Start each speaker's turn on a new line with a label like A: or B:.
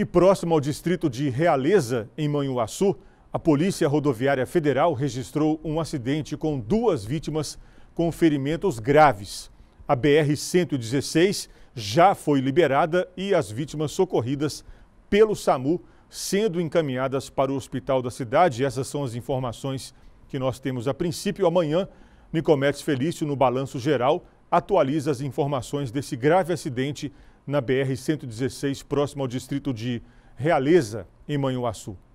A: E próximo ao distrito de Realeza, em Manhuaçu, a Polícia Rodoviária Federal registrou um acidente com duas vítimas com ferimentos graves. A BR-116 já foi liberada e as vítimas socorridas pelo SAMU sendo encaminhadas para o hospital da cidade. Essas são as informações que nós temos a princípio. Amanhã, Nicomedes Felício, no Balanço Geral, atualiza as informações desse grave acidente na BR-116, próximo ao distrito de Realeza, em Manhuaçu.